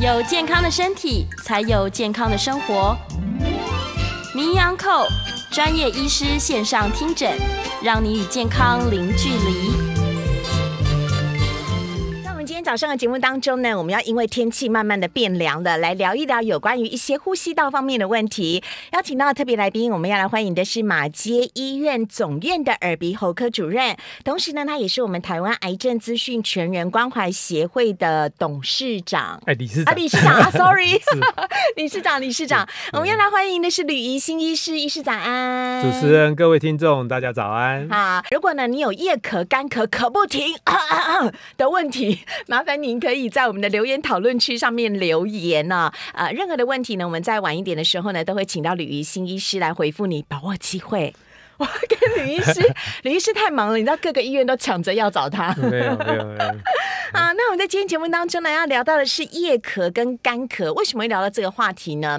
有健康的身体，才有健康的生活。名扬口专业医师线上听诊，让你与健康零距离。天早上的节目当中呢，我们要因为天气慢慢的变凉了，来聊一聊有关于一些呼吸道方面的问题。邀请到特别来宾，我们要来欢迎的是马街医院总院的耳鼻喉科主任，同时呢，他也是我们台湾癌症资讯全员关怀协会的董事长，哎，理事长啊，理事长 啊，sorry，理事长，理事长，我们要来欢迎的是吕怡新医师，医师早安，主持人，各位听众，大家早安。好，如果呢，你有夜咳、干咳、咳不停 的问题。麻烦您可以在我们的留言讨论区上面留言呢，呃，任何的问题呢，我们在晚一点的时候呢，都会请到吕玉新医师来回复你，把握机会。我 跟吕医师，吕 医师太忙了，你知道各个医院都抢着要找他。没有没有。啊，那我们在今天节目当中呢，要聊到的是夜咳跟干咳，为什么会聊到这个话题呢？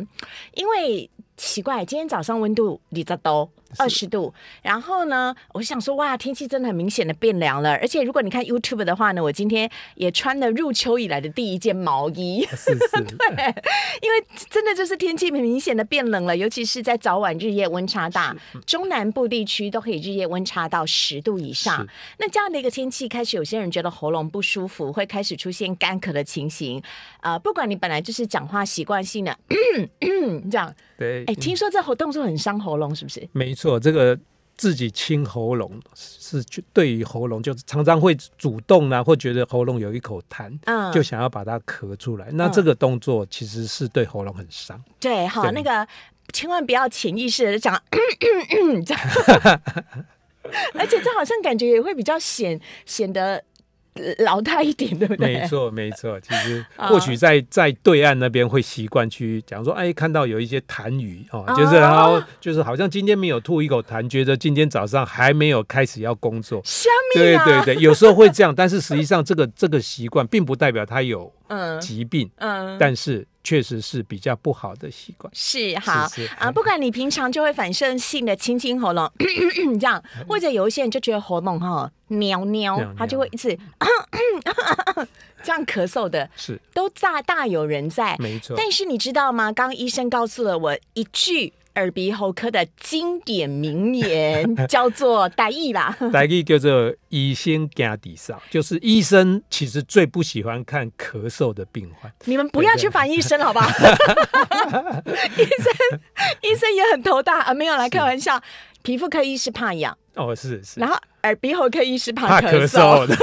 因为奇怪，今天早上温度你在多？二十度，然后呢？我想说，哇，天气真的很明显的变凉了。而且如果你看 YouTube 的话呢，我今天也穿了入秋以来的第一件毛衣。对，因为真的就是天气明显的变冷了，尤其是在早晚日夜温差大，中南部地区都可以日夜温差到十度以上。那这样的一个天气，开始有些人觉得喉咙不舒服，会开始出现干咳的情形。呃，不管你本来就是讲话习惯性的 这样，对。哎，听说这喉动作很伤喉咙，是不是？没错。错，这个自己清喉咙是就对于喉咙，就是常常会主动呢，会觉得喉咙有一口痰，嗯，就想要把它咳出来。那这个动作其实是对喉咙很伤。对，好，那个千万不要潜意识的讲，而且这好像感觉也会比较显显得。老大一点，对不对？没错，没错。其实或许在在对岸那边会习惯去讲说，哎，看到有一些痰盂哦，就是然后就是好像今天没有吐一口痰，觉得今天早上还没有开始要工作。对对对，有时候会这样，但是实际上这个这个习惯并不代表他有。嗯，疾病，嗯，但是确实是比较不好的习惯。是，好啊，不管你平常就会反射性的清清喉咙，这样，或者有一些人就觉得喉咙哈喵喵，他就会一直这样咳嗽的，是，都大大有人在，没错。但是你知道吗？刚刚医生告诉了我一句。耳鼻喉科的经典名言 叫做“大意”啦，“代 意”叫做“医生见底少”，就是医生其实最不喜欢看咳嗽的病患。你们不要去烦医生，好好？医生，医生也很头大，没有来开玩笑。皮肤科医师怕痒，哦，是是。然后耳鼻喉科医师怕咳嗽的。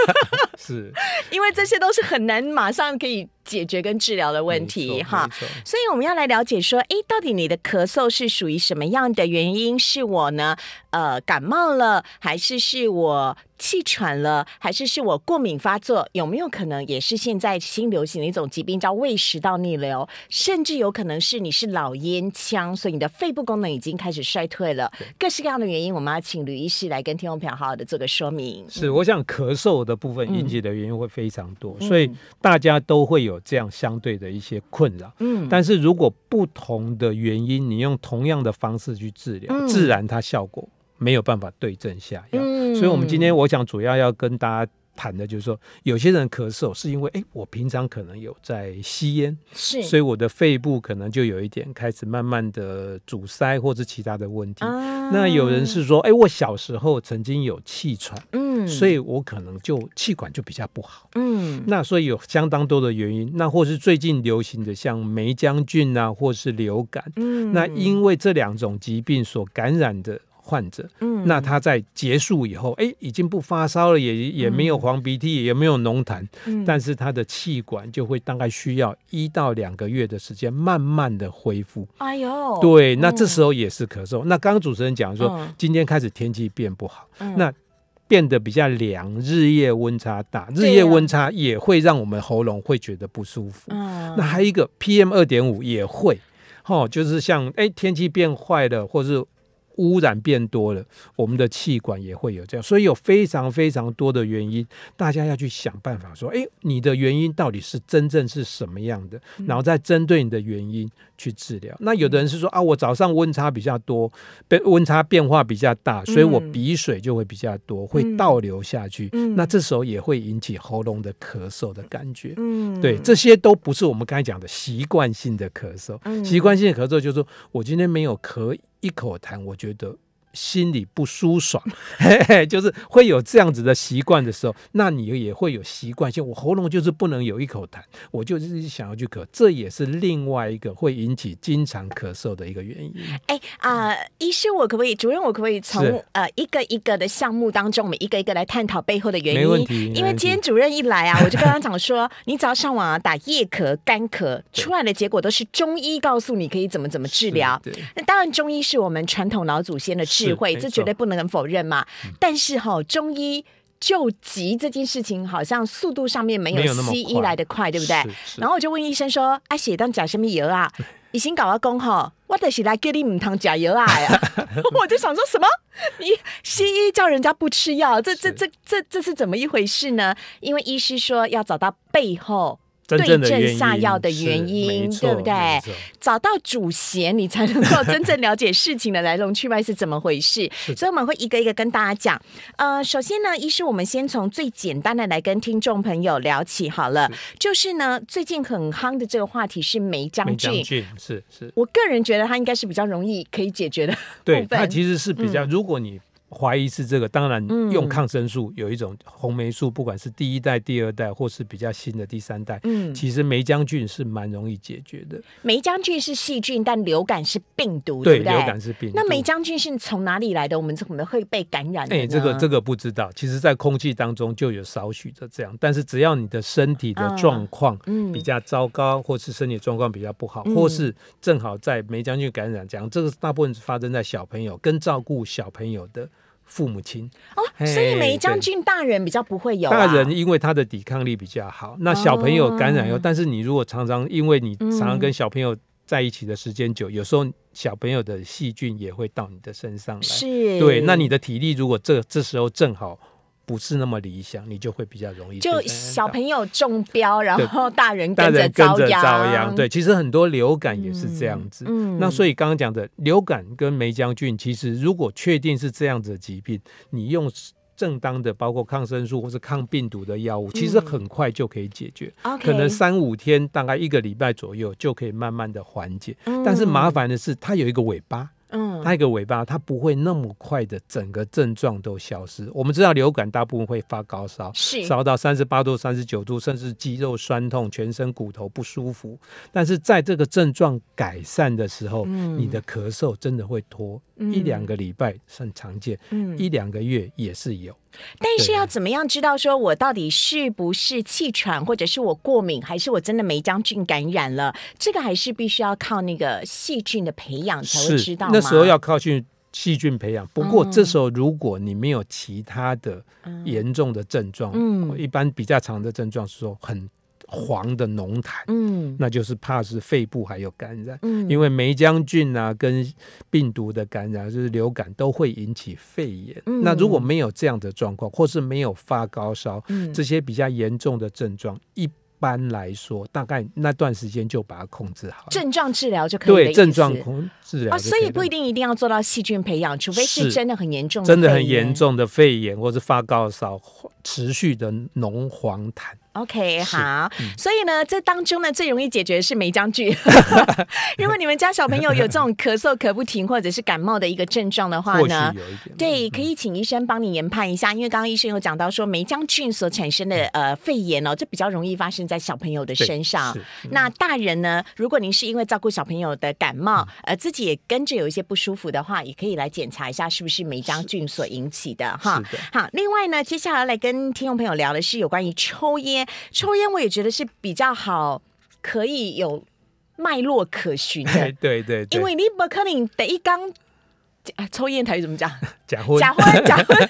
是，因为这些都是很难马上可以解决跟治疗的问题哈，所以我们要来了解说，哎，到底你的咳嗽是属于什么样的原因？是我呢，呃，感冒了，还是是我气喘了，还是是我过敏发作？有没有可能也是现在新流行的一种疾病叫胃食道逆流？甚至有可能是你是老烟枪，所以你的肺部功能已经开始衰退了。各式各样的原因，我们要请吕医师来跟天空频好好的做个说明。是，我想咳嗽的部分的原因会非常多，所以大家都会有这样相对的一些困扰。嗯，但是如果不同的原因，你用同样的方式去治疗，自然它效果没有办法对症下药。嗯，所以我们今天我想主要要跟大家。谈的就是说，有些人咳嗽是因为，哎，我平常可能有在吸烟，是，所以我的肺部可能就有一点开始慢慢的阻塞，或者其他的问题。那有人是说，哎，我小时候曾经有气喘，嗯，所以我可能就气管就比较不好，嗯。那所以有相当多的原因，那或是最近流行的像梅将军啊，或是流感，嗯，那因为这两种疾病所感染的。患者，嗯，那他在结束以后，哎，已经不发烧了，也也没有黄鼻涕，也没有浓痰，嗯，但是他的气管就会大概需要一到两个月的时间，慢慢的恢复。哎呦，对，那这时候也是咳嗽。那刚刚主持人讲说，今天开始天气变不好，那变得比较凉，日夜温差大，日夜温差也会让我们喉咙会觉得不舒服。那还有一个 PM 二点五也会，哦，就是像哎，天气变坏了，或是。污染变多了，我们的气管也会有这样，所以有非常非常多的原因，大家要去想办法说，哎，你的原因到底是真正是什么样的，然后再针对你的原因去治疗。那有的人是说啊，我早上温差比较多，变温差变化比较大，所以我鼻水就会比较多，会倒流下去，那这时候也会引起喉咙的咳嗽的感觉。嗯，对，这些都不是我们刚才讲的习惯性的咳嗽。习惯性的咳嗽就是说我今天没有咳。一口痰，我觉得。心里不舒爽，就是会有这样子的习惯的时候，那你也会有习惯性，我喉咙就是不能有一口痰，我就是想要去咳，这也是另外一个会引起经常咳嗽的一个原因。哎啊，医生，我可不可以？主任，我可不可以从呃一个一个的项目当中，我们一个一个来探讨背后的原因？因为今天主任一来啊，我就跟他讲说，你只要上网啊打夜咳、干咳出来的结果都是中医告诉你可以怎么怎么治疗。那当然，中医是我们传统老祖先的治。智慧，这绝对不能否认嘛。但是哈，中医救急这件事情，好像速度上面没有西医来的快，对不对？然后我就问医生说：“哎，写当加什么油啊？”医生搞阿公哈，我的是来给你唔汤加油啊呀。”我就想说什么？你西医叫人家不吃药，这这这这这是怎么一回事呢？因为医师说要找到背后。对症下药的原因，对不对？找到主嫌，你才能够 真正了解事情的来龙去脉是怎么回事。所以我们会一个一个跟大家讲。呃，首先呢，一是我们先从最简单的来跟听众朋友聊起好了。就是呢，最近很夯的这个话题是梅将军。梅将军是是，我个人觉得他应该是比较容易可以解决的部分。对，他其实是比较，如果你。怀疑是这个，当然用抗生素有一种红霉素，不管是第一代、第二代，或是比较新的第三代，其实霉将军是蛮容易解决的。霉将军是细菌，但流感是病毒，对对？流感是病毒。那霉将军是从哪里来的？我们怎么会被感染？哎，这个这个不知道。其实，在空气当中就有少许的这样，但是只要你的身体的状况比较糟糕，或是身体状况比较不好，或是正好在霉将军感染，这样这个大部分是发生在小朋友跟照顾小朋友的。父母亲哦，所以梅将军大人比较不会有，大人因为他的抵抗力比较好，那小朋友感染又，但是你如果常常因为你常常跟小朋友在一起的时间久，有时候小朋友的细菌也会到你的身上来，对，那你的体力如果这这时候正好。不是那么理想，你就会比较容易就小朋友中标，然后大人跟着遭殃。对，其实很多流感也是这样子。那所以刚刚讲的流感跟梅将军，其实如果确定是这样子的疾病，你用正当的包括抗生素或是抗病毒的药物，其实很快就可以解决，可能三五天，大概一个礼拜左右就可以慢慢的缓解。但是麻烦的是，它有一个尾巴。嗯，它一个尾巴，它不会那么快的，整个症状都消失。我们知道流感大部分会发高烧，烧到三十八度、三十九度，甚至肌肉酸痛、全身骨头不舒服。但是在这个症状改善的时候，你的咳嗽真的会拖。一两个礼拜很常见，嗯，一两个月也是有。但是要怎么样知道说我到底是不是气喘，或者是我过敏，还是我真的霉菌感染了？这个还是必须要靠那个细菌的培养才会知道。那时候要靠去。细菌培养。不过这时候如果你没有其他的严重的症状，嗯，一般比较长的症状是说很。黄的浓痰，嗯，那就是怕是肺部还有感染，嗯，因为霉菌啊跟病毒的感染就是流感都会引起肺炎。那如果没有这样的状况，或是没有发高烧，这些比较严重的症状，一般来说大概那段时间就把它控制好。症状治疗就可以，对症状控治疗，所以不一定一定要做到细菌培养，除非是真的很严重，真的很严重的肺炎，或是发高烧、持续的浓黄痰。OK，好，所以呢，这当中呢最容易解决的是梅将菌。如果你们家小朋友有这种咳嗽咳不停，或者是感冒的一个症状的话呢，对，可以请医生帮你研判一下。因为刚刚医生有讲到说，梅将菌所产生的呃肺炎哦，这比较容易发生在小朋友的身上。那大人呢，如果您是因为照顾小朋友的感冒，呃，自己也跟着有一些不舒服的话，也可以来检查一下是不是梅将菌所引起的哈。好，另外呢，接下来来跟听众朋友聊的是有关于抽烟。抽烟我也觉得是比较好，可以有脉络可循的。对对，因为你不可能得一刚，啊，抽烟台语怎么讲？假婚假婚假婚，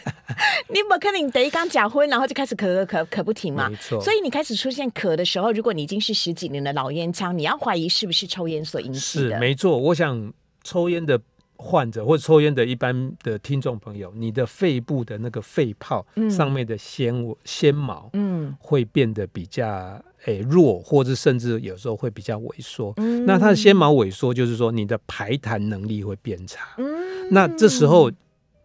你不可能得一刚假婚，然后就开始咳咳咳咳不停嘛。没错，所以你开始出现咳的时候，如果你已经是十几年的老烟枪，你要怀疑是不是抽烟所引起的。没错，我想抽烟的。患者或者抽烟的一般的听众朋友，你的肺部的那个肺泡上面的纤纤毛，嗯，会变得比较诶弱，或者甚至有时候会比较萎缩。那它的纤毛萎缩，就是说你的排痰能力会变差。嗯，那这时候。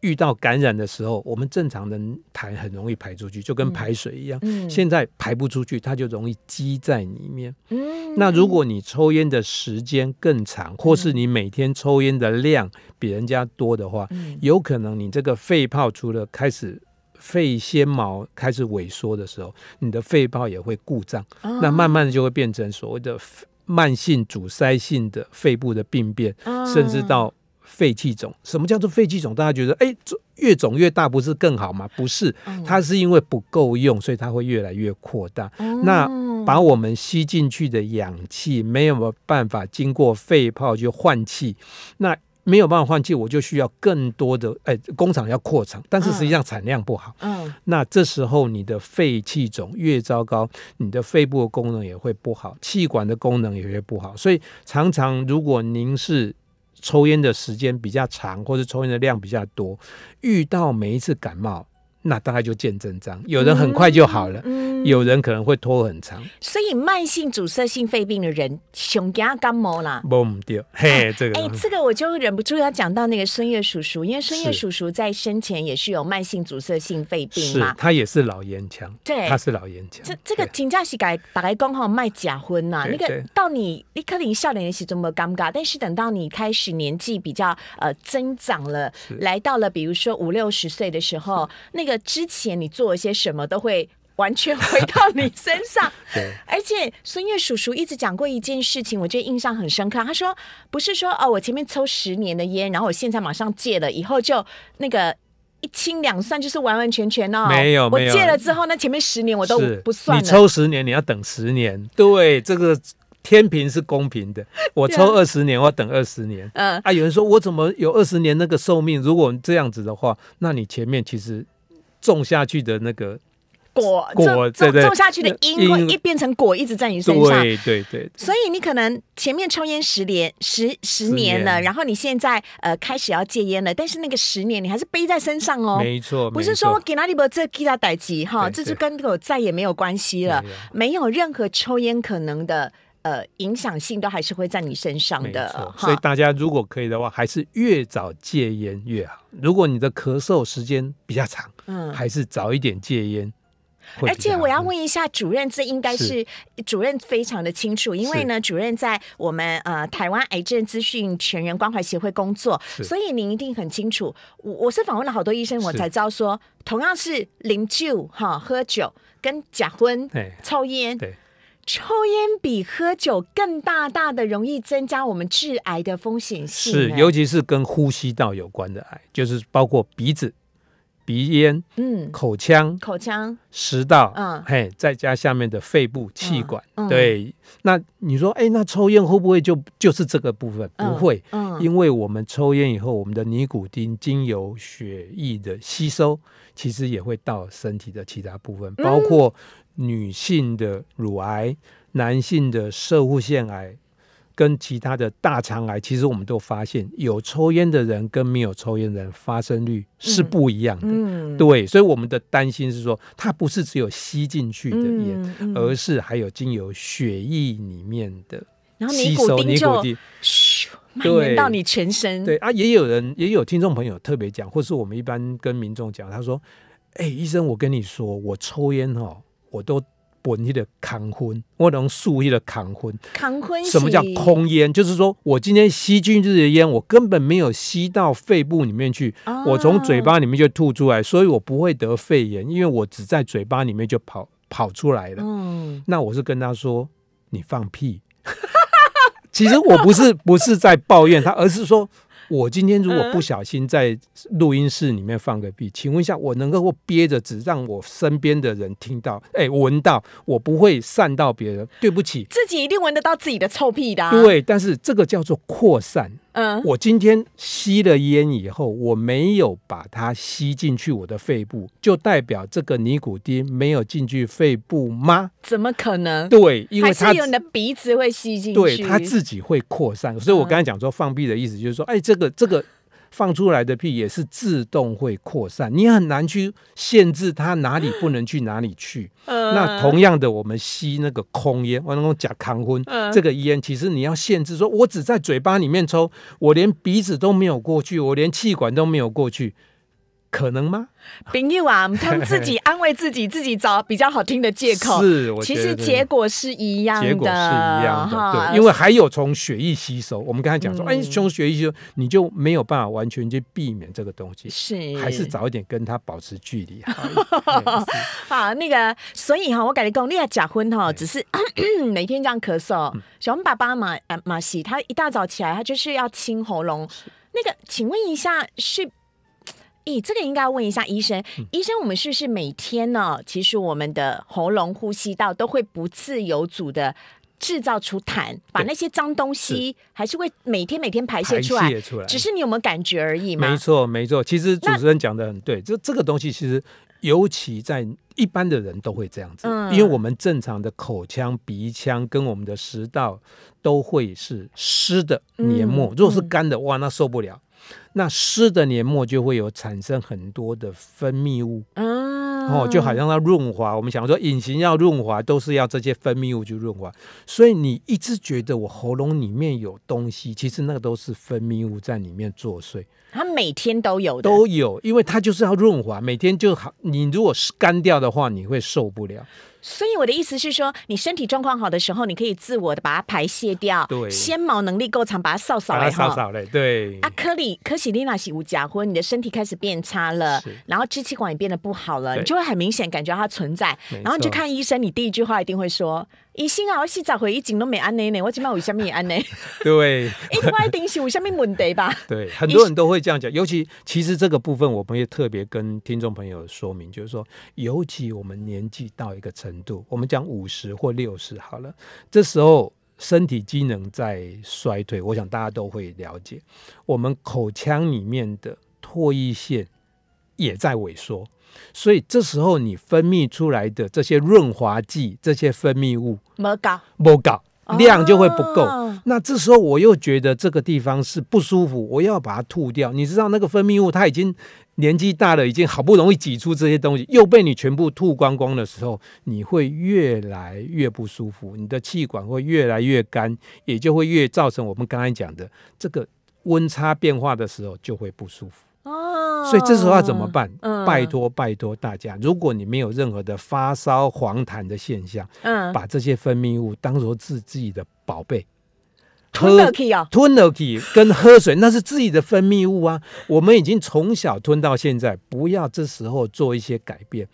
遇到感染的时候，我们正常人排很容易排出去，就跟排水一样。现在排不出去，它就容易积在里面。嗯，那如果你抽烟的时间更长，或是你每天抽烟的量比人家多的话，有可能你这个肺泡除了开始肺纤毛开始萎缩的时候，你的肺泡也会故障。那慢慢的就会变成所谓的慢性阻塞性的肺部的病变，甚至到。肺气肿，什么叫做肺气肿？大家觉得，哎，越肿越大不是更好吗？不是，它是因为不够用，所以它会越来越扩大。那把我们吸进去的氧气没有办法经过肺泡去换气，那没有办法换气，我就需要更多的，哎，工厂要扩产，但是实际上产量不好。嗯，那这时候你的肺气肿越糟糕，你的肺部的功能也会不好，气管的功能也会不好，所以常常如果您是。抽烟的时间比较长，或者抽烟的量比较多，遇到每一次感冒，那大概就见真章。有人很快就好了。有人可能会拖很长，所以慢性阻塞性肺病的人，熊家感冒啦，保唔掉嘿，这个哎，这个我就忍不住要讲到那个孙月叔叔，因为孙月叔叔在生前也是有慢性阻塞性肺病嘛，他也是老烟枪，对，他是老烟枪。这这个请假是改打工哈，卖假婚呐，那个到你立刻林笑脸也是这么尴尬，但是等到你开始年纪比较呃增长了，来到了比如说五六十岁的时候，那个之前你做一些什么都会。完全回到你身上，对。而且孙悦叔叔一直讲过一件事情，我觉得印象很深刻。他说：“不是说哦，我前面抽十年的烟，然后我现在马上戒了，以后就那个一清两算，就是完完全全哦，没有。我戒了之后那前面十年我都不算。你抽十年，你要等十年。对，这个天平是公平的。我抽二十年，我要等二十年。嗯啊，有人说我怎么有二十年那个寿命？如果这样子的话，那你前面其实种下去的那个。”果种种下去的因会一变成果，一直在你身上。对对对。所以你可能前面抽烟十年十十年了，然后你现在呃开始要戒烟了，但是那个十年你还是背在身上哦。没错。不是说我给那里不这给他逮急哈，这是跟我再也没有关系了，没有任何抽烟可能的呃影响性都还是会在你身上的。所以大家如果可以的话，还是越早戒烟越好。如果你的咳嗽时间比较长，嗯，还是早一点戒烟。而且我要问一下主任，这应该是主任非常的清楚，因为呢，主任在我们呃台湾癌症资讯全人关怀协会工作，所以您一定很清楚。我我是访问了好多医生，我才知道说，同样是灵酒哈，喝酒跟假婚、抽烟，抽烟比喝酒更大大的容易增加我们致癌的风险性，是尤其是跟呼吸道有关的癌，就是包括鼻子。鼻咽，嗯，口腔，口腔，食道，嗯，嘿，再加下面的肺部、气管，对。那你说，哎，那抽烟会不会就就是这个部分？不会，嗯，因为我们抽烟以后，我们的尼古丁经由血液的吸收，其实也会到身体的其他部分，包括女性的乳癌、男性的射护腺癌。跟其他的大肠癌，其实我们都发现有抽烟的人跟没有抽烟的人发生率是不一样的。嗯，对，所以我们的担心是说，它不是只有吸进去的烟，而是还有经由血液里面的，吸收尼古丁，对，蔓延到你全身。对啊，也有人，也有听众朋友特别讲，或是我们一般跟民众讲，他说：“哎，医生，我跟你说，我抽烟哦，我都。”本地的扛烟，我能从树上的扛烟，扛什么叫空烟？就是说我今天吸进去的烟，我根本没有吸到肺部里面去，我从嘴巴里面就吐出来，所以我不会得肺炎，因为我只在嘴巴里面就跑跑出来了。嗯，那我是跟他说：“你放屁！” 其实我不是不是在抱怨他，而是说。我今天如果不小心在录音室里面放个屁，请问一下，我能够憋着只让我身边的人听到，哎，闻到，我不会散到别人。对不起，自己一定闻得到自己的臭屁的。对，但是这个叫做扩散。嗯，我今天吸了烟以后，我没有把它吸进去我的肺部，就代表这个尼古丁没有进去肺部吗？怎么可能？对，因为它只有你的鼻子会吸进去，对，它自己会扩散。所以我刚才讲说放屁的意思就是说，哎，这个这个。放出来的屁也是自动会扩散，你很难去限制它哪里不能去 哪里去。那同样的，我们吸那个空烟，我能够假抗昏这个烟其实你要限制，说我只在嘴巴里面抽，我连鼻子都没有过去，我连气管都没有过去。可能吗？朋友啊，他们自己安慰自己，自己找比较好听的借口。是，其实结果是一样的，结果是一样的哈。对，因为还有从血液吸收。我们刚才讲说，哎，从血液吸收，你就没有办法完全去避免这个东西。是，还是早一点跟他保持距离 好，那个，所以哈，我感觉讲，你要假婚哈，只是 每天这样咳嗽。小红爸爸马马西，他一大早起来，他就是要清喉咙。那个，请问一下是。咦，这个应该要问一下医生。医生，我们是不是每天呢？其实我们的喉咙、呼吸道都会不自由组的制造出痰，把那些脏东西还是会每天每天排泄出来。只是你有没有感觉而已嘛？没错，没错。其实主持人讲的很对，就这个东西其实尤其在一般的人都会这样子，因为我们正常的口腔、鼻腔跟我们的食道都会是湿的黏膜，如果是干的，哇，那受不了。那湿的黏膜就会有产生很多的分泌物，哦，就好像它润滑。我们想说，隐形要润滑，都是要这些分泌物去润滑。所以你一直觉得我喉咙里面有东西，其实那个都是分泌物在里面作祟。它每天都有的，都有，因为它就是要润滑，每天就好。你如果是干掉的话，你会受不了。所以我的意思是说，你身体状况好的时候，你可以自我的把它排泄掉。对，纤毛能力够长，把它扫扫来，扫扫来。对，啊，颗粒，颗洗淋娜洗无假，婚，你的身体开始变差了，然后支气管也变得不好了，你就会很明显感觉它存在，然后你去看医生。你第一句话一定会说：“医生啊，我洗澡回一进都没安内呢，我今麦为什么安内。”对，一定一定是有下面问题吧？对，很多人都会这样讲。尤其其实这个部分，我们也特别跟听众朋友说明，就是说，尤其我们年纪到一个程度，我们讲五十或六十好了，这时候。身体机能在衰退，我想大家都会了解。我们口腔里面的唾液腺也在萎缩，所以这时候你分泌出来的这些润滑剂、这些分泌物，没搞没搞，量就会不够。那这时候我又觉得这个地方是不舒服，我要把它吐掉。你知道那个分泌物它已经。年纪大了，已经好不容易挤出这些东西，又被你全部吐光光的时候，你会越来越不舒服，你的气管会越来越干，也就会越造成我们刚才讲的这个温差变化的时候就会不舒服。哦，所以这时候要怎么办？拜托拜托大家，如果你没有任何的发烧黄痰的现象，嗯，把这些分泌物当做自自己的宝贝。吞了去啊，吞了去，跟喝水那是自己的分泌物啊。我们已经从小吞到现在，不要这时候做一些改变，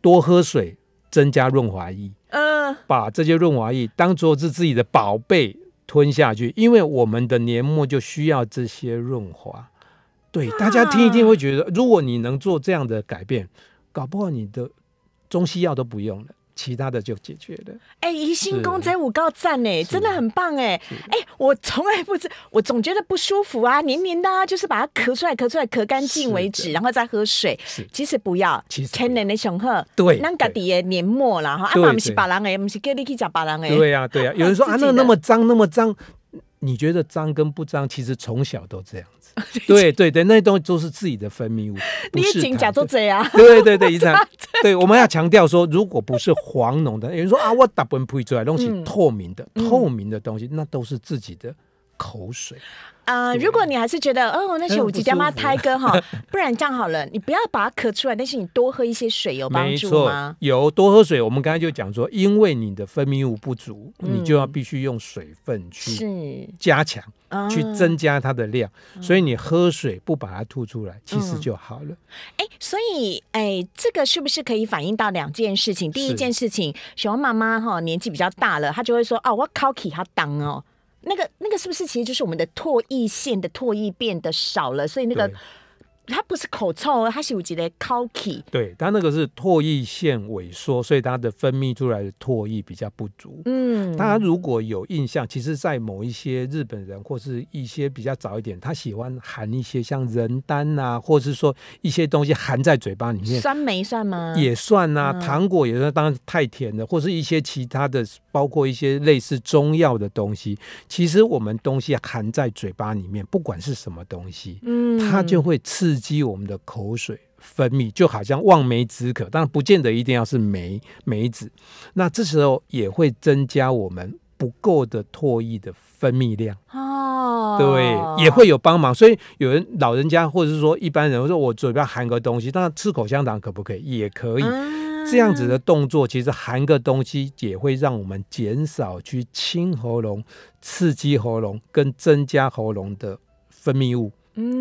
多喝水，增加润滑液。嗯，把这些润滑液当做是自己的宝贝吞下去，因为我们的黏膜就需要这些润滑。对，大家听一听会觉得，如果你能做这样的改变，搞不好你的中西药都不用了。其他的就解决了。哎，宜兴公仔五告赞哎，真的很棒哎！哎，我从来不是，我总觉得不舒服啊，黏黏的，啊，就是把它咳出来，咳出来，咳干净为止，然后再喝水。其实不要，其实天然的熊鹤，对，那个的黏膜了哈，阿妈不是白狼哎，不是叫你去吃白狼哎。对呀，对呀，有人说 啊，那那么脏，那么脏。你觉得脏跟不脏，其实从小都这样子。对对对，那些东西都是自己的分泌物，不是你一讲就这样。对对对，医生，对我们要强调说，如果不是黄脓的，有人说啊，我打喷嚏出来东西透明的，透明的东西，那都是自己的口水。呃，如果你还是觉得，哦，那些我吉吉妈胎哥哈，不然这样好了，你不要把它咳出来，但是你多喝一些水有帮助吗？有多喝水，我们刚才就讲说，因为你的分泌物不足，你就要必须用水分去加强，去增加它的量，所以你喝水不把它吐出来，其实就好了。哎，所以哎，这个是不是可以反映到两件事情？第一件事情，小妈妈哈年纪比较大了，她就会说，哦，我 c o u 她当哦。那个、那个是不是其实就是我们的唾液腺的唾液变得少了，所以那个。它不是口臭，它是有这个口 y 对，它那个是唾液腺萎缩，所以它的分泌出来的唾液比较不足。嗯，大家如果有印象，其实，在某一些日本人或是一些比较早一点，他喜欢含一些像人丹啊，或是说一些东西含在嘴巴里面。酸梅算吗？也算啊，糖果也算，当然太甜了，或是一些其他的，包括一些类似中药的东西。其实我们东西含在嘴巴里面，不管是什么东西，嗯，它就会刺。刺激我们的口水分泌，就好像望梅止渴，但不见得一定要是梅梅子。那这时候也会增加我们不够的唾液的分泌量哦，对，也会有帮忙。所以有人老人家，或者是说一般人，我说我嘴巴含个东西，然吃口香糖可不可以？也可以，这样子的动作其实含个东西也会让我们减少去清喉咙，刺激喉咙跟增加喉咙的分泌物。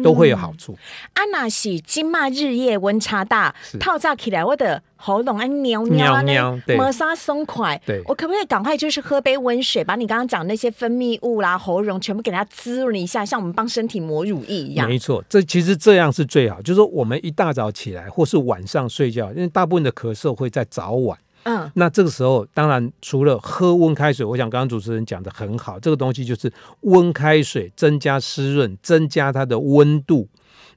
都会有好处。啊，那是今嘛日夜温差大，套罩起来，我的喉咙啊，喵喵喵，摩擦松快。对，我可不可以赶快就是喝杯温水，把你刚刚讲那些分泌物啦、喉咙全部给它滋润一下，像我们帮身体抹乳液一样。没错，这其实这样是最好。就是我们一大早起来，或是晚上睡觉，因为大部分的咳嗽会在早晚。嗯，那这个时候当然除了喝温开水，我想刚刚主持人讲的很好，这个东西就是温开水增加湿润，增加它的温度，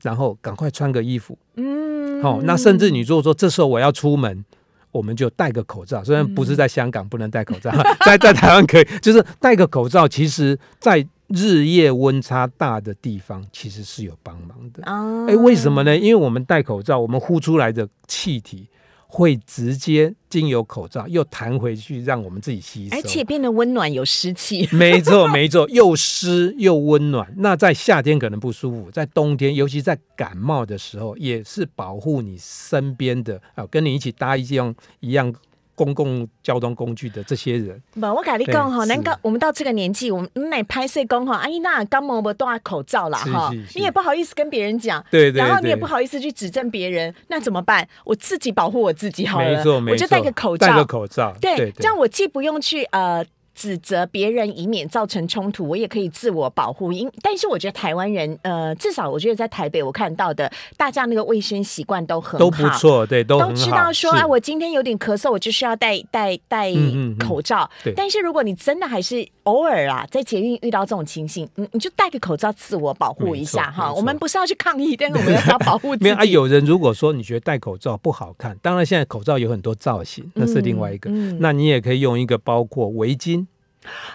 然后赶快穿个衣服。嗯，好，那甚至你如果说这时候我要出门，我们就戴个口罩，虽然不是在香港不能戴口罩，在在台湾可以，就是戴个口罩，其实，在日夜温差大的地方，其实是有帮忙的。哎，为什么呢？因为我们戴口罩，我们呼出来的气体。会直接经由口罩又弹回去，让我们自己吸收，而且变得温暖有湿气。没错，没错，又湿又温暖。那在夏天可能不舒服，在冬天，尤其在感冒的时候，也是保护你身边的啊，跟你一起搭一样一样。公共交通工具的这些人，不，我跟你讲哈，难讲。我们到这个年纪，我们那拍摄工哈，阿姨那刚买不戴口罩了哈，你也不好意思跟别人讲，对对，然后你也不好意思去指证别人，那怎么办？我自己保护我自己好了，我就戴个口罩，戴个口罩，对，这样我既不用去呃。指责别人以免造成冲突，我也可以自我保护。因但是我觉得台湾人，呃，至少我觉得在台北我看到的大家那个卫生习惯都很好，都不错，对，都都知道说啊，我今天有点咳嗽，我就需要戴戴戴口罩。但是如果你真的还是。偶尔啊，在捷运遇到这种情形，你你就戴个口罩自我保护一下哈。我们不是要去抗议，但是我们要保护自己。没有啊，有人如果说你觉得戴口罩不好看，当然现在口罩有很多造型，那是另外一个。那你也可以用一个包括围巾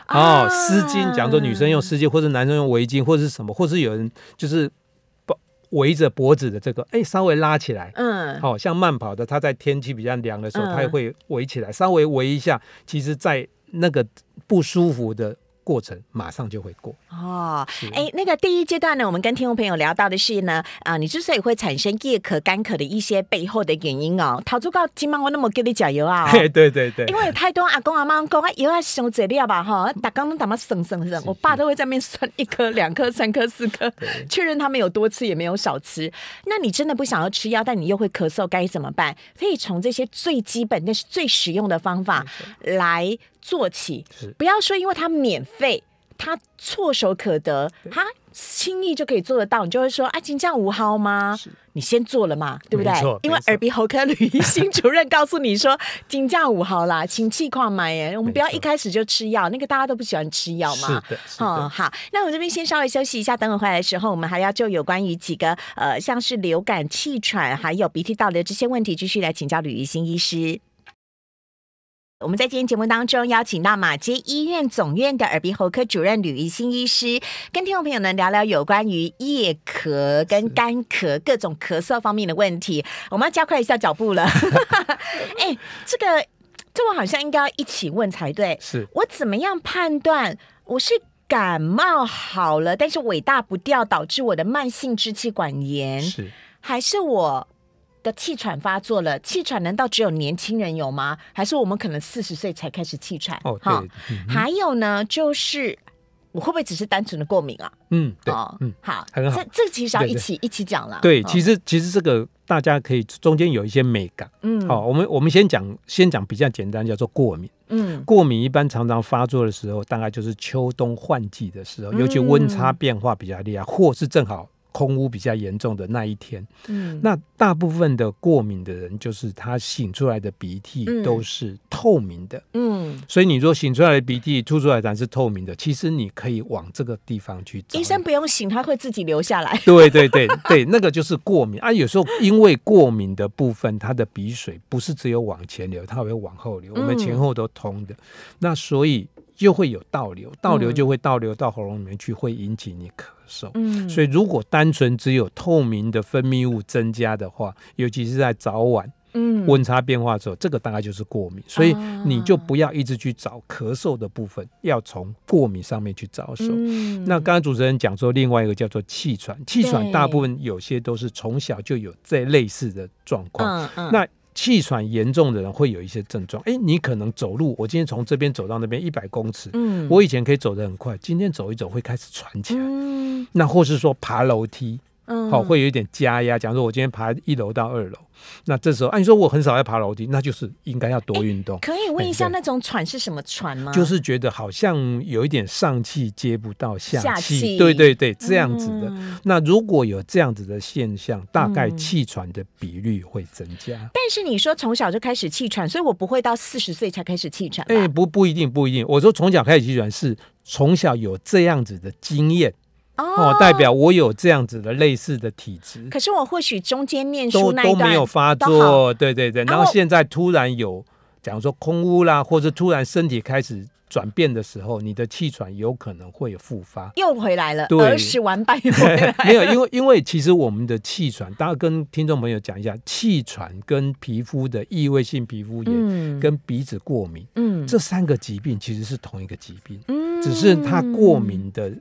哦，丝巾，比如说女生用丝巾，或者男生用围巾，或者什么，或是有人就是围着脖子的这个，哎，稍微拉起来，嗯，好像慢跑的，他在天气比较凉的时候，他也会围起来，稍微围一下。其实，在那个不舒服的过程，马上就会过。哦，哎，那个第一阶段呢，我们跟听众朋友聊到的是呢，啊，你之所以会产生夜咳、干咳的一些背后的原因哦，桃竹高今晚我那么给你加油啊，对对对因为太多阿公阿妈讲啊，油啊还是我这里吧哈，大家打妈省省省，我爸都会在面算一颗、两颗、三颗、四颗，确认他们有多吃也没有少吃。那你真的不想要吃药，但你又会咳嗽，该怎么办？可以从这些最基本、但是最实用的方法来做起，不要说因为它免费。他唾手可得，他轻易就可以做得到，你就会说：“啊，金降五毫吗？你先做了嘛，对不对？因为耳鼻喉科吕医生主任告诉你说，金降五毫啦，请气矿买耶。我们不要一开始就吃药，那个大家都不喜欢吃药嘛。好，好，那我这边先稍微休息一下，等我回来的时候，我们还要就有关于几个呃，像是流感、气喘，还有鼻涕倒流这些问题，继续来请教吕医生医师。”我们在今天节目当中邀请到马街医院总院的耳鼻喉科主任吕怡新医师，跟听众朋友们聊聊有关于夜咳跟干咳各种咳嗽方面的问题。我们要加快一下脚步了。哎，这个这我好像应该要一起问才对。是我怎么样判断我是感冒好了，但是尾大不掉，导致我的慢性支气管炎，还是我？的气喘发作了，气喘难道只有年轻人有吗？还是我们可能四十岁才开始气喘？哦，对。还有呢，就是我会不会只是单纯的过敏啊？嗯，对，嗯，好，很好。这这其实要一起一起讲了。对，其实其实这个大家可以中间有一些美感。嗯，好，我们我们先讲先讲比较简单，叫做过敏。嗯，过敏一般常常发作的时候，大概就是秋冬换季的时候，尤其温差变化比较厉害，或是正好。空屋比较严重的那一天，嗯，那大部分的过敏的人，就是他醒出来的鼻涕都是透明的，嗯，所以你说醒出来的鼻涕吐出来咱是透明的，其实你可以往这个地方去找。医生不用醒，他会自己流下来。对对对 对，那个就是过敏啊。有时候因为过敏的部分，他的鼻水不是只有往前流，他会往后流。我们前后都通的，那所以就会有倒流，倒流就会倒流到喉咙里面去，会引起你咳。嗯，所以如果单纯只有透明的分泌物增加的话，尤其是在早晚，嗯，温差变化的时候，这个大概就是过敏，所以你就不要一直去找咳嗽的部分，要从过敏上面去着手。那刚才主持人讲说，另外一个叫做气喘，气喘大部分有些都是从小就有这类似的状况，嗯嗯。那气喘严重的人会有一些症状，哎，你可能走路，我今天从这边走到那边一百公尺，嗯，我以前可以走得很快，今天走一走会开始喘起来，那或是说爬楼梯。嗯，好，会有一点加压。假如说我今天爬一楼到二楼，那这时候按你说我很少要爬楼梯，那就是应该要多运动。可以问一下那种喘是什么喘吗？就是觉得好像有一点上气接不到下气，对对对，这样子的。那如果有这样子的现象，大概气喘的比率会增加。但是你说从小就开始气喘，所以我不会到四十岁才开始气喘。哎，不不一定不一定。我说从小开始气喘是从小有这样子的经验。哦，代表我有这样子的类似的体质。可是我或许中间念书那都没有发作，对对对。然后现在突然有，假如说空屋啦，或者突然身体开始转变的时候，你的气喘有可能会复发，又回来了，儿时完败。没有，因为因为其实我们的气喘，大家跟听众朋友讲一下，气喘跟皮肤的异位性皮肤炎，跟鼻子过敏，嗯，这三个疾病其实是同一个疾病，嗯，只是它过敏的。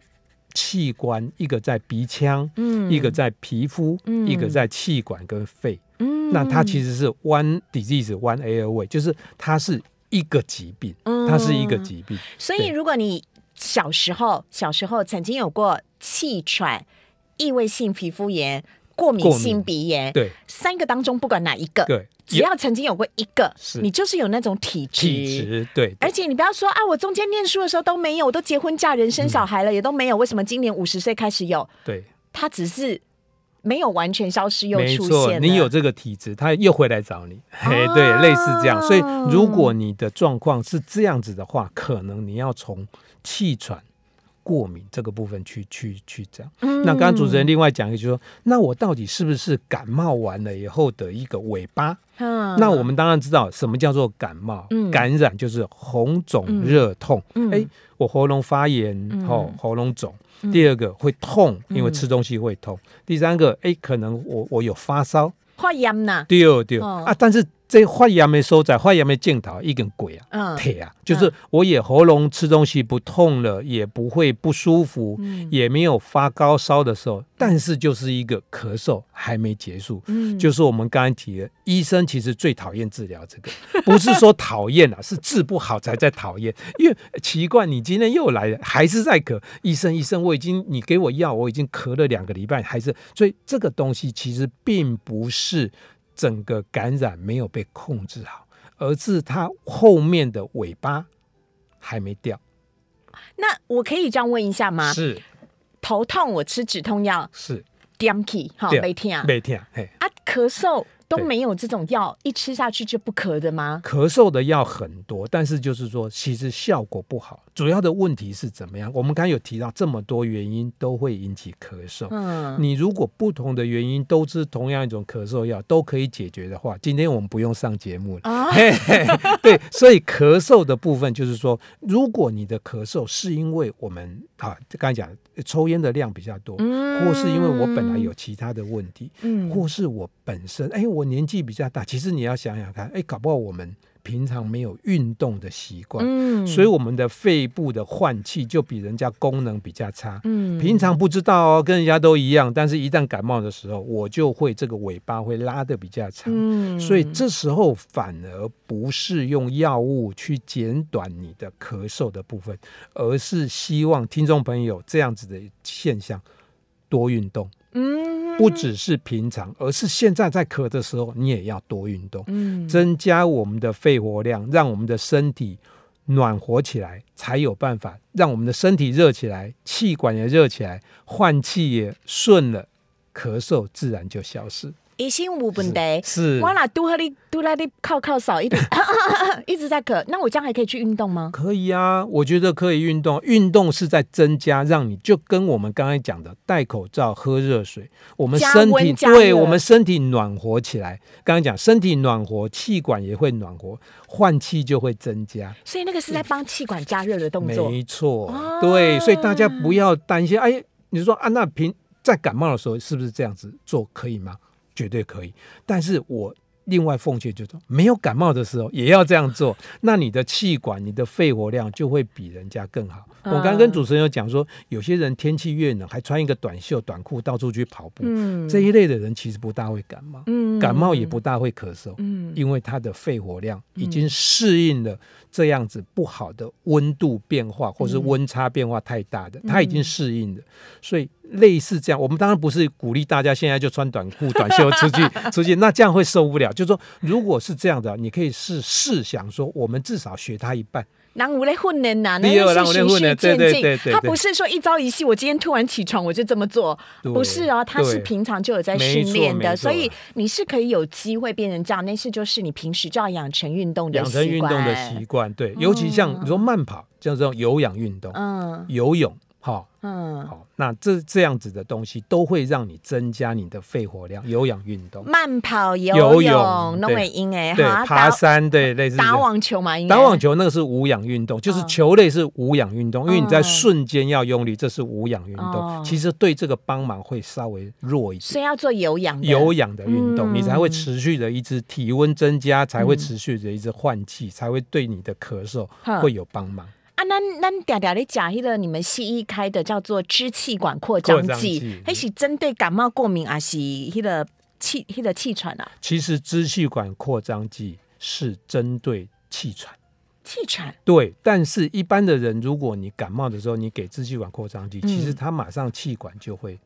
器官一个在鼻腔，嗯，一个在皮肤，嗯，一个在气管跟肺，嗯，那它其实是 one disease one a i r w a y 就是它是一个疾病，它是一个疾病。所以如果你小时候小时候曾经有过气喘、异位性皮肤炎。过敏性鼻炎，对，三个当中不管哪一个，对，只要曾经有过一个，你就是有那种体质，体质对。而且你不要说啊，我中间念书的时候都没有，我都结婚嫁人生小孩了也都没有，为什么今年五十岁开始有？对，他只是没有完全消失又出现。你有这个体质，他又会来找你，嘿，对，类似这样。所以如果你的状况是这样子的话，可能你要从气喘。过敏这个部分去去去讲。那刚刚主持人另外讲一句说，那我到底是不是感冒完了以后的一个尾巴？那我们当然知道什么叫做感冒感染，就是红肿热痛。哎，我喉咙发炎，吼，喉咙肿。第二个会痛，因为吃东西会痛。第三个，哎，可能我我有发烧，发炎呐。对二第啊，但是。这换也没收在换也没见到一根鬼啊，铁啊，就是我也喉咙吃东西不痛了，也不会不舒服，也没有发高烧的时候，但是就是一个咳嗽还没结束。嗯，就是我们刚刚提的，医生其实最讨厌治疗这个，不是说讨厌啊，是治不好才在讨厌。因为奇怪，你今天又来了，还是在咳。医生，医生，我已经你给我药，我已经咳了两个礼拜，还是。所以这个东西其实并不是。整个感染没有被控制好，而是它后面的尾巴还没掉。那我可以这样问一下吗？是头痛，我吃止痛药是 d a m y 好每天每天，嘿啊咳嗽都没有这种药一吃下去就不咳的吗？咳嗽的药很多，但是就是说其实效果不好。主要的问题是怎么样？我们刚有提到这么多原因都会引起咳嗽。嗯，你如果不同的原因都吃同样一种咳嗽药都可以解决的话，今天我们不用上节目了。对，所以咳嗽的部分就是说，如果你的咳嗽是因为我们啊，刚才讲抽烟的量比较多，或是因为我本来有其他的问题，或是我本身哎，我年纪比较大。其实你要想想看，哎，搞不好我们。平常没有运动的习惯，所以我们的肺部的换气就比人家功能比较差。嗯，平常不知道哦，跟人家都一样，但是一旦感冒的时候，我就会这个尾巴会拉的比较长。嗯，所以这时候反而不是用药物去减短你的咳嗽的部分，而是希望听众朋友这样子的现象多运动。嗯，不只是平常，而是现在在咳的时候，你也要多运动，嗯，增加我们的肺活量，让我们的身体暖和起来，才有办法让我们的身体热起来，气管也热起来，换气也顺了，咳嗽自然就消失。一心五本的，是。我那都喝你都拉你靠靠少一点，一直在咳。那我这样还可以去运动吗？可以啊，我觉得可以运动。运动是在增加，让你就跟我们刚才讲的，戴口罩、喝热水，我们身体，对我们身体暖和起来。刚刚讲，身体暖和，气管也会暖和，换气就会增加。所以那个是在帮气管加热的动作。没错，对。所以大家不要担心。哎，你说啊，那平在感冒的时候，是不是这样子做可以吗？绝对可以，但是我。另外，奉劝就是，没有感冒的时候也要这样做。那你的气管、你的肺活量就会比人家更好。我刚跟主持人有讲说，有些人天气越冷，还穿一个短袖、短裤到处去跑步，这一类的人其实不大会感冒，感冒也不大会咳嗽，因为他的肺活量已经适应了这样子不好的温度变化，或是温差变化太大的，他已经适应了。所以类似这样，我们当然不是鼓励大家现在就穿短裤、短袖出去 出去，那这样会受不了。就是说，如果是这样的，你可以试试想说，我们至少学他一半。那我来混呢？那那先循序渐进。他不是说一朝一夕，我今天突然起床我就这么做，不是哦，他是平常就有在训练的，所以你是可以有机会变成这样。那是就是你平时就要养成运动的，养成运动的习惯。对，尤其像你说慢跑，就是这种有氧运动，嗯，游泳。好，嗯，好，那这这样子的东西都会让你增加你的肺活量，有氧运动，慢跑、游泳、龙音哎，对，爬山，对，类似打网球嘛，打网球那个是无氧运动，就是球类是无氧运动，因为你在瞬间要用力，这是无氧运动，其实对这个帮忙会稍微弱一点，所以要做有氧，有氧的运动，你才会持续的一直体温增加，才会持续的一直换气，才会对你的咳嗽会有帮忙。啊，那那嗲嗲你讲，那个你们西医开的叫做支气管扩张剂，还是针对感冒过敏啊？是那个气，那个气喘啊？其实支气管扩张剂是针对气喘，气喘。对，但是一般的人，如果你感冒的时候，你给支气管扩张剂，其实它马上气管就会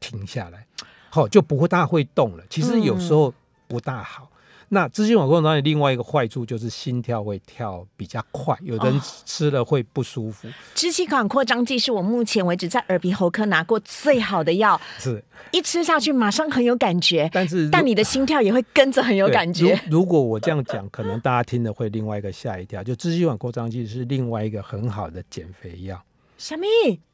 停下来，好，就不会大会动了。其实有时候不大好。那支气管扩张剂另外一个坏处就是心跳会跳比较快，有人吃了会不舒服。支气管扩张剂是我目前为止在耳鼻喉科拿过最好的药，是一吃下去马上很有感觉，但是但你的心跳也会跟着很有感觉。如果我这样讲，可能大家听了会另外一个吓一跳，就支气管扩张剂是另外一个很好的减肥药。小咪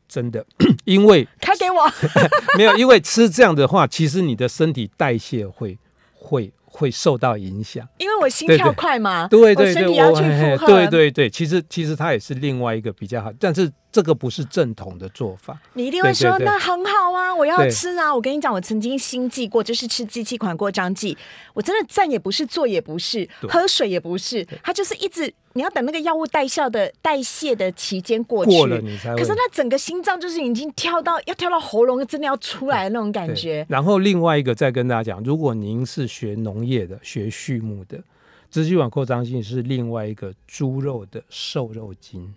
真的，因为开给我 没有，因为吃这样的话，其实你的身体代谢会会。会受到影响，因为我心跳快嘛，对对对，我身体要去负荷。对对对，其实其实它也是另外一个比较好，但是这个不是正统的做法。你一定会说那很好啊，我要吃啊！我跟你讲，我曾经心悸过，就是吃机器款过张剂，我真的站也不是，坐也不是，喝水也不是，它就是一直你要等那个药物代效的代谢的期间过去。过了你才。可是那整个心脏就是已经跳到要跳到喉咙，真的要出来的那种感觉。然后另外一个再跟大家讲，如果您是学农。业的学畜牧的，支气管扩张性是另外一个猪肉的瘦肉精，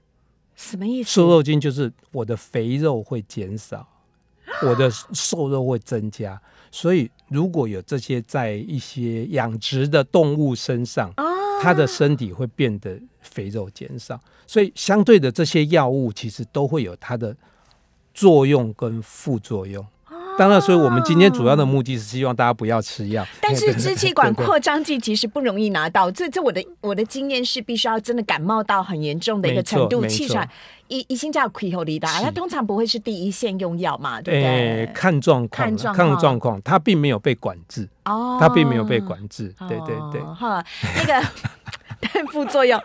什么意思？瘦肉精就是我的肥肉会减少，我的瘦肉会增加，所以如果有这些在一些养殖的动物身上，它的身体会变得肥肉减少，所以相对的这些药物其实都会有它的作用跟副作用。当然，所以我们今天主要的目的是希望大家不要吃药。但是 支气管扩张剂其实不容易拿到。这这，我的我的经验是，必须要真的感冒到很严重的一个程度，气喘。伊伊辛加奎尤利达，它通常不会是第一线用药嘛？对不对？看状况，看状况，它并没有被管制。哦，它并没有被管制。对对对。哈，那个。但副作用，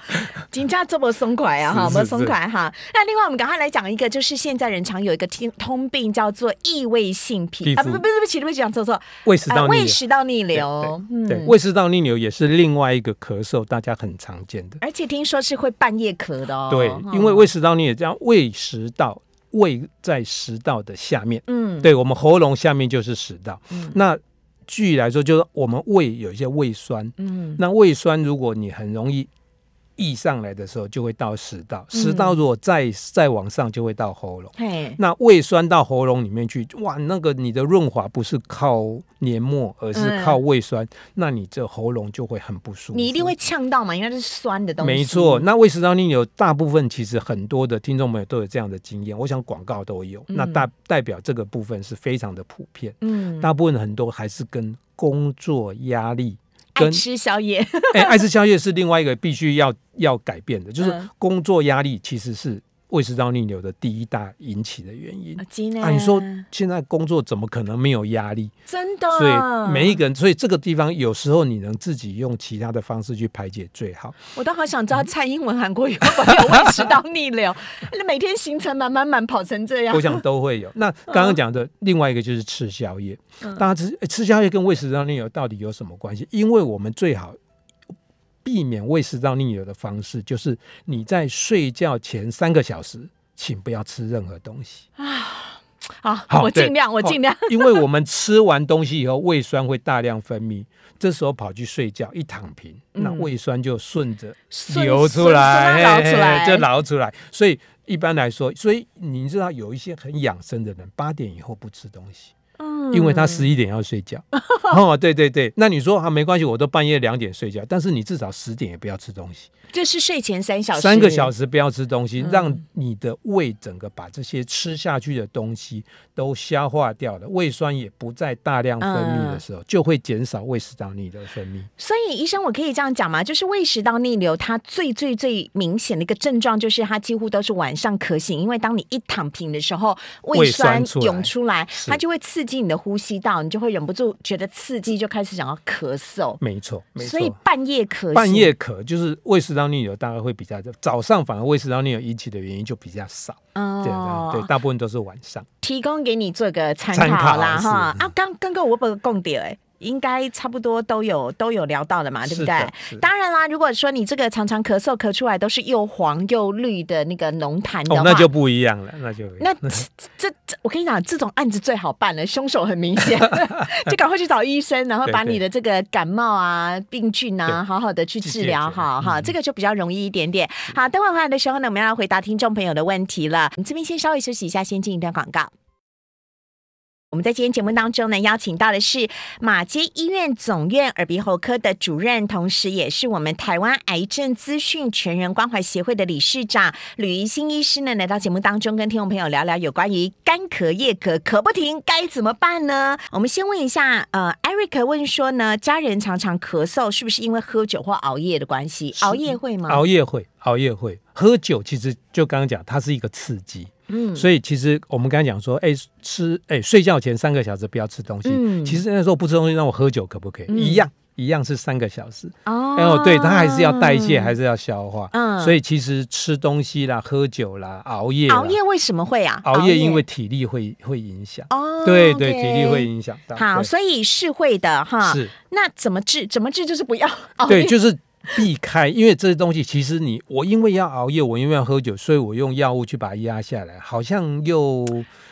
人家这么松快啊，哈，这么松快哈。那另外，我们赶快来讲一个，就是现在人常有一个听通病，叫做异位性皮啊，不，不是，对不起，你起，讲错错。胃食道逆食道逆流，对，胃食道逆流也是另外一个咳嗽大家很常见的，而且听说是会半夜咳的哦。对，因为胃食道逆也叫胃食道，胃在食道的下面，嗯，对，我们喉咙下面就是食道，嗯，那。据来说，就是我们胃有一些胃酸，嗯，那胃酸如果你很容易。溢上来的时候就会到食道，食道如果再再往上就会到喉咙。那胃酸到喉咙里面去，哇，那个你的润滑不是靠黏膜，而是靠胃酸，那你这喉咙就会很不舒服。你一定会呛到嘛，因为是酸的东西。没错，那胃食道逆流大部分其实很多的听众朋友都有这样的经验，我想广告都有，那大代表这个部分是非常的普遍。嗯，大部分很多还是跟工作压力。爱吃宵夜，哎，爱吃宵夜是另外一个必须要要改变的，就是工作压力其实是。胃食道逆流的第一大引起的原因啊！你说现在工作怎么可能没有压力？真的，所以每一个人，所以这个地方有时候你能自己用其他的方式去排解最好。我都好想知道蔡英文韩国有没有胃食道逆流？那每天行程满满满，跑成这样，我想都会有。那刚刚讲的另外一个就是吃宵夜，大家吃吃宵夜跟胃食道逆流到底有什么关系？因为我们最好。避免胃食道逆流的方式就是，你在睡觉前三个小时，请不要吃任何东西啊！好，我尽量，我尽量。因为我们吃完东西以后，胃酸会大量分泌，这时候跑去睡觉，一躺平，那胃酸就顺着流出来，就流出来。所以一般来说，所以你知道，有一些很养生的人，八点以后不吃东西。因为他十一点要睡觉，哦，对对对，那你说啊，没关系，我都半夜两点睡觉，但是你至少十点也不要吃东西，这是睡前三小时，三个小时不要吃东西，让你的胃整个把这些吃下去的东西都消化掉了，胃酸也不再大量分泌的时候，就会减少胃食道逆流分泌。所以医生，我可以这样讲吗？就是胃食道逆流，它最最最明显的一个症状就是它几乎都是晚上咳醒，因为当你一躺平的时候，胃酸涌出来，它就会刺激你的。呼吸道，你就会忍不住觉得刺激，就开始想要咳嗽。没错，没错。所以半夜咳，半夜咳就是胃食道逆流大概会比较早上反而胃食道逆流引起的原因就比较少。哦，对，大部分都是晚上。提供给你做个参考啦，哈。啊，刚刚刚我不攻掉哎。应该差不多都有都有聊到了嘛，对不对？当然啦，如果说你这个常常咳嗽咳出来都是又黄又绿的那个浓痰的话，那就不一样了，那就那这这我跟你讲，这种案子最好办了，凶手很明显，就赶快去找医生，然后把你的这个感冒啊病菌啊好好的去治疗好哈，这个就比较容易一点点。好，等会回来的时候呢，我们要回答听众朋友的问题了。这边先稍微休息一下，先进一段广告。我们在今天节目当中呢，邀请到的是马街医院总院耳鼻喉科的主任，同时也是我们台湾癌症资讯全人关怀协会的理事长吕怡新医师呢，来到节目当中跟听众朋友聊聊有关于干咳、夜咳、咳不停该怎么办呢？我们先问一下，呃，Eric 问说呢，家人常常咳嗽，是不是因为喝酒或熬夜的关系？熬夜会吗？熬夜会，熬夜会。喝酒其实就刚刚讲，它是一个刺激。嗯，所以其实我们刚才讲说，哎，吃，哎，睡觉前三个小时不要吃东西。嗯，其实那时候不吃东西，让我喝酒可不可以？一样，一样是三个小时。哦，对，它还是要代谢，还是要消化。嗯，所以其实吃东西啦，喝酒啦，熬夜，熬夜为什么会啊？熬夜因为体力会会影响。哦，对对，体力会影响。好，所以是会的哈。是。那怎么治？怎么治？就是不要。对，就是。避开，因为这些东西其实你我因为要熬夜，我因为要喝酒，所以我用药物去把它压下来，好像又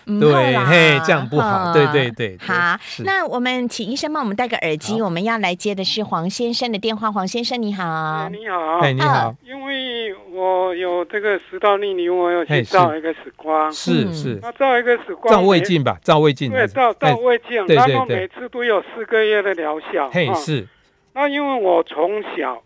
对，嘿，这样不好，对对对。好，那我们请医生帮我们戴个耳机，我们要来接的是黄先生的电话。黄先生你好，你好，哎你好，因为我有这个食道逆流，我有照一个食光，是是，那照一个食光，照胃镜吧，照胃镜，对，照照胃镜，那么每次都有四个月的疗效。嘿是，那因为我从小。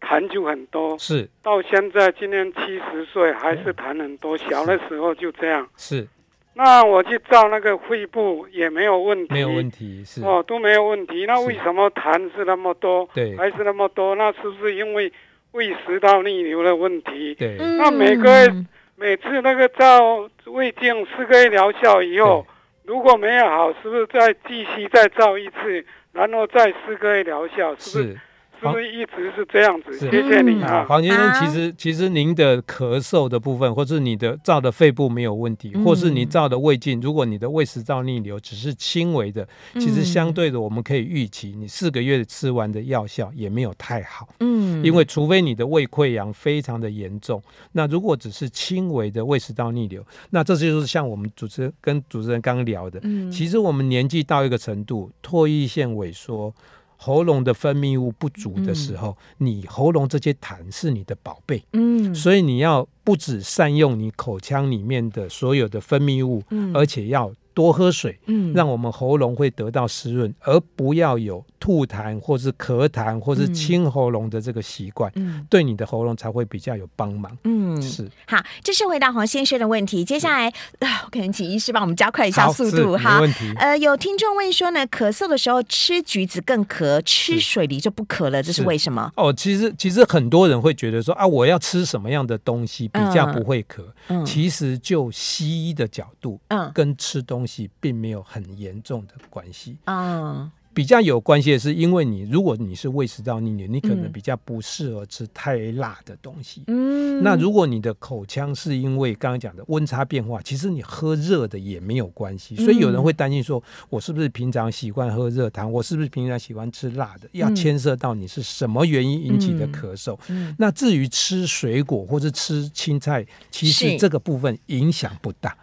痰就很多，是到现在今年七十岁还是痰很多。小的时候就这样，是。那我去照那个肺部也没有问题，没有问题，是哦都没有问题。那为什么痰是那么多？对，还是那么多？那是不是因为胃食道逆流的问题？对。那每个月每次那个照胃镜四个疗效以后，如果没有好，是不是再继续再照一次，然后再四个疗效，是不是。是不是一直是这样子？谢谢你啊，黄先生。其实，其实您的咳嗽的部分，或是你的造的肺部没有问题，或是你造的胃镜，如果你的胃食道逆流只是轻微的，其实相对的，我们可以预期你四个月吃完的药效也没有太好。嗯，因为除非你的胃溃疡非常的严重，那如果只是轻微的胃食道逆流，那这就是像我们主持人跟主持人刚刚聊的，嗯，其实我们年纪到一个程度，唾液腺萎缩。喉咙的分泌物不足的时候，你喉咙这些痰是你的宝贝。嗯，所以你要不止善用你口腔里面的所有的分泌物，而且要。多喝水，嗯，让我们喉咙会得到湿润，而不要有吐痰或是咳痰或是清喉咙的这个习惯，嗯，对你的喉咙才会比较有帮忙，嗯，是。好，这是回答黄先生的问题。接下来，我可能请医师帮我们加快一下速度哈，没问题。呃，有听众问说呢，咳嗽的时候吃橘子更咳，吃水梨就不咳了，这是为什么？哦，其实其实很多人会觉得说啊，我要吃什么样的东西比较不会咳？嗯，其实就西医的角度，嗯，跟吃东西。系并没有很严重的关系啊，比较有关系的是，因为你如果你是胃食道逆流，你可能比较不适合吃太辣的东西。嗯，那如果你的口腔是因为刚刚讲的温差变化，其实你喝热的也没有关系。所以有人会担心说，我是不是平常习惯喝热汤？我是不是平常喜欢吃辣的？要牵涉到你是什么原因引起的咳嗽。那至于吃水果或者吃青菜，其实这个部分影响不大。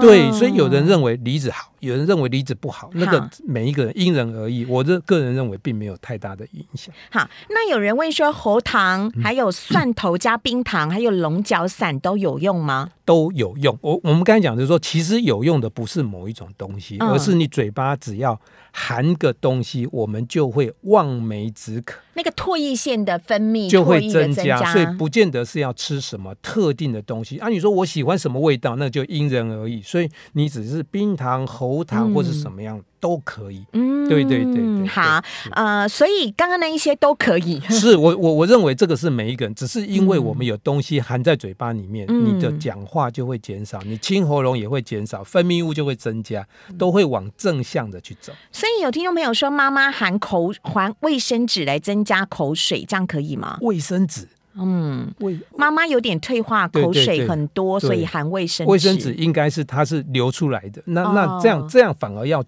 对，所以有人认为离子好，有人认为离子不好，那个每一个人因人而异。我这个人认为，并没有太大的影响。好，那有人问说，喉糖、还有蒜头加冰糖、还有龙角散都有用吗？都有用。我我们刚才讲就是说，其实有用的不是某一种东西，而是你嘴巴只要。含个东西，我们就会望梅止渴。那个唾液腺的分泌就会增加，所以不见得是要吃什么特定的东西。按你说，我喜欢什么味道，那就因人而异。所以你只是冰糖、喉糖或是什么样的。都可以，嗯，对对对，好，呃，所以刚刚那一些都可以。是我我我认为这个是每一个人，只是因为我们有东西含在嘴巴里面，你的讲话就会减少，你清喉咙也会减少，分泌物就会增加，都会往正向的去走。所以有听众朋友说，妈妈含口含卫生纸来增加口水，这样可以吗？卫生纸，嗯，卫妈妈有点退化，口水很多，所以含卫生卫生纸应该是它是流出来的。那那这样这样反而要。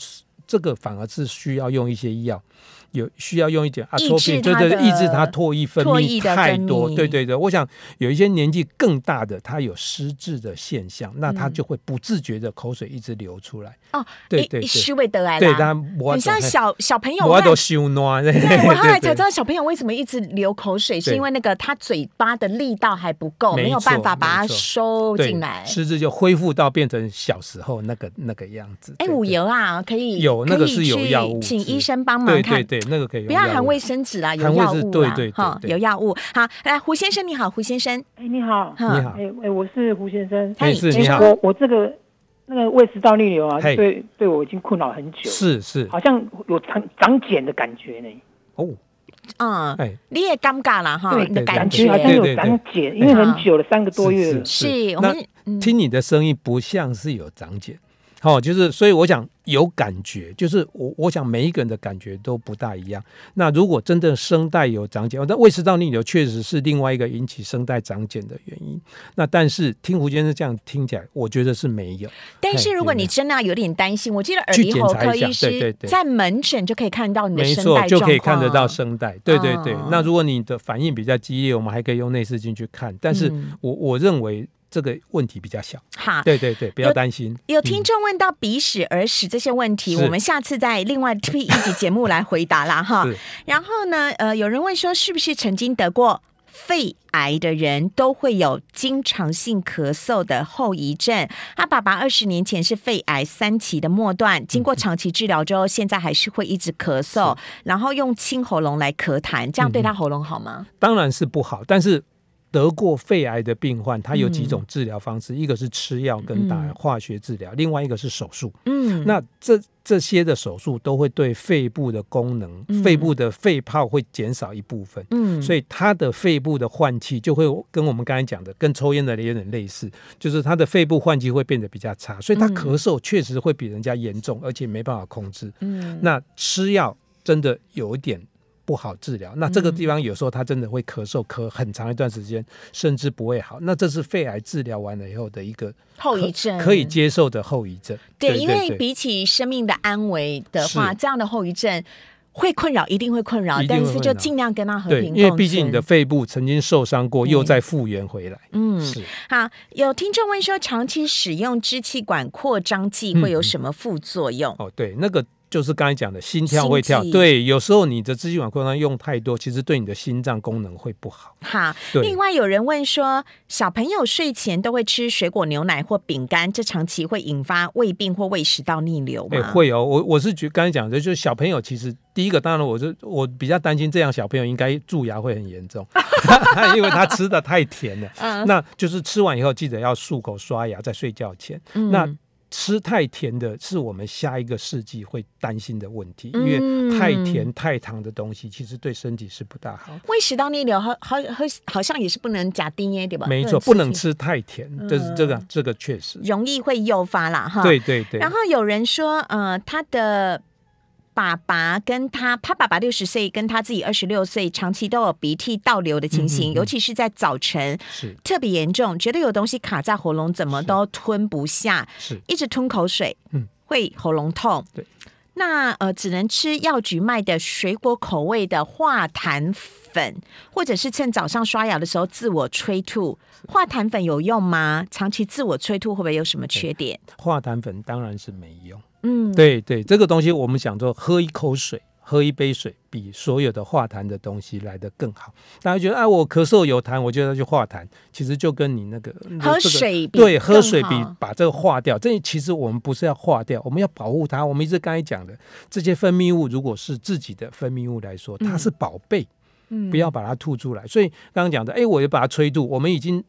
这个反而是需要用一些医药。有需要用一点啊，对对，抑制它唾液分泌太多，对对对。我想有一些年纪更大的，他有失智的现象，那他就会不自觉的口水一直流出来。哦，对对，对。味得 来对，他像小小朋友，我我后来才知道小朋友为什么一直流口水，是因为那个他嘴巴的力道还不够，没有办法把它收进来。失智就恢复到变成小时候那个那个样子。哎，五油啊，可以有那个是有药物，请医生帮忙看对对。那个可以，不要含卫生纸啦，有药物，对对，哈，有药物。好，来，胡先生你好，胡先生，哎你好，你好，哎哎，我是胡先生，他怡你好，我我这个那个胃食道逆流啊，对对我已经困扰很久，是是，好像有长长茧的感觉呢，哦，啊，哎，你也尴尬了哈，对，感觉好像有长茧，因为很久了，三个多月了，是，我们听你的声音不像是有长茧。好，就是所以我想有感觉，就是我我想每一个人的感觉都不大一样。那如果真的声带有长减，那胃食道逆流确实是另外一个引起声带长减的原因。那但是听胡先生这样听起来，我觉得是没有。但是如果你真的有点担心，我记得耳鼻喉科医师在门诊就可以看到你的声带状况，就可以看得到声带。对对对，那如果你的反应比较激烈，我们还可以用内视镜去看。但是我我认为。这个问题比较小，好，对对对，不要担心。有听众问到鼻屎、耳屎这些问题，我们下次再另外推一集节目来回答啦，哈。然后呢，呃，有人问说，是不是曾经得过肺癌的人都会有经常性咳嗽的后遗症？他爸爸二十年前是肺癌三期的末段，经过长期治疗之后，现在还是会一直咳嗽，然后用清喉咙来咳痰，这样对他喉咙好吗？当然是不好，但是。得过肺癌的病患，他有几种治疗方式，一个是吃药跟打化学治疗，另外一个是手术。嗯，那这这些的手术都会对肺部的功能，肺部的肺泡会减少一部分。嗯，所以他的肺部的换气就会跟我们刚才讲的，跟抽烟的有点类似，就是他的肺部换气会变得比较差，所以他咳嗽确实会比人家严重，而且没办法控制。嗯，那吃药真的有一点。不好治疗，那这个地方有时候他真的会咳嗽，咳很长一段时间，甚至不会好。那这是肺癌治疗完了以后的一个后遗症，可以接受的后遗症。对，因为比起生命的安危的话，这样的后遗症会困扰，一定会困扰，但是就尽量跟他和平。因为毕竟你的肺部曾经受伤过，又再复原回来。嗯，是。好，有听众问说，长期使用支气管扩张剂会有什么副作用？哦，对，那个。就是刚才讲的心跳会跳，对，有时候你的支气管扩张用太多，其实对你的心脏功能会不好。好，另外有人问说，小朋友睡前都会吃水果牛奶或饼干，这长期会引发胃病或胃食道逆流吗？会哦。我我是觉刚才讲的，就是小朋友其实第一个，当然我是我比较担心这样小朋友应该蛀牙会很严重，因为他吃的太甜了。嗯，那就是吃完以后记得要漱口刷牙，在睡觉前。那吃太甜的是我们下一个世纪会担心的问题，因为太甜太糖的东西其实对身体是不大好。胃食道逆流好好好好像也是不能加丁胺对吧？没错，不能吃太甜，这是这个这个确实容易会诱发啦哈。对对对。然后有人说，呃，他的。爸爸跟他，他爸爸六十岁，跟他自己二十六岁，长期都有鼻涕倒流的情形，尤其是在早晨，是特别严重，觉得有东西卡在喉咙，怎么都吞不下，是一直吞口水，嗯，会喉咙痛。对，那呃，只能吃药局卖的水果口味的化痰粉，或者是趁早上刷牙的时候自我催吐。化痰粉有用吗？长期自我催吐会不会有什么缺点？化痰粉当然是没用。嗯，对对，这个东西我们想说，喝一口水，喝一杯水，比所有的化痰的东西来的更好。大家觉得，哎，我咳嗽有痰，我就要去化痰。其实就跟你那个喝水，对，喝水比把这个化掉。这其实我们不是要化掉，我们要保护它。我们一直刚才讲的，这些分泌物如果是自己的分泌物来说，它是宝贝，不要把它吐出来。所以刚刚讲的，哎，我就把它吹吐。我们已经。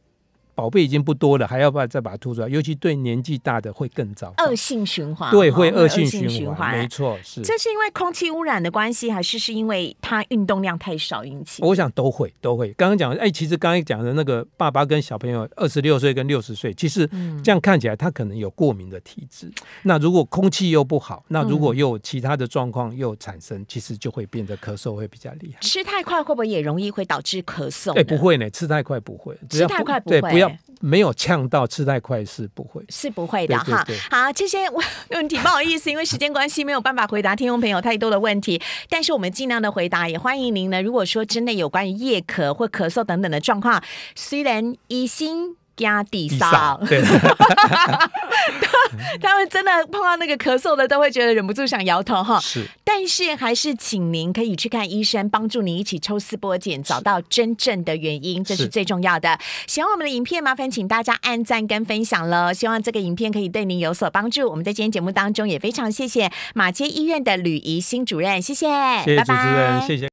宝贝已经不多了，还要不要再把它吐出来？尤其对年纪大的会更糟，恶性循环。对，会恶性循环，没错，是。这是因为空气污染的关系，还是是因为他运动量太少引起？我想都会，都会。刚刚讲，哎，其实刚刚讲的那个爸爸跟小朋友二十六岁跟六十岁，其实这样看起来他可能有过敏的体质。那如果空气又不好，那如果又其他的状况又产生，其实就会变得咳嗽会比较厉害。吃太快会不会也容易会导致咳嗽？哎，不会呢，吃太快不会，吃太快不会，不要。没有呛到，吃太快是不会，是不会的哈。好，这些问题不好意思，因为时间关系没有办法回答听众朋友太多的问题，但是我们尽量的回答，也欢迎您呢。如果说真的有关于夜咳或咳嗽等等的状况，虽然一心。压上。对，他们真的碰到那个咳嗽的，都会觉得忍不住想摇头哈。是，但是还是请您可以去看医生，帮助你一起抽丝剥茧，找到真正的原因，这是最重要的。喜欢我们的影片，麻烦请大家按赞跟分享喽。希望这个影片可以对您有所帮助。我们在今天节目当中也非常谢谢马街医院的吕怡新主任，谢谢，谢谢主持人，谢谢。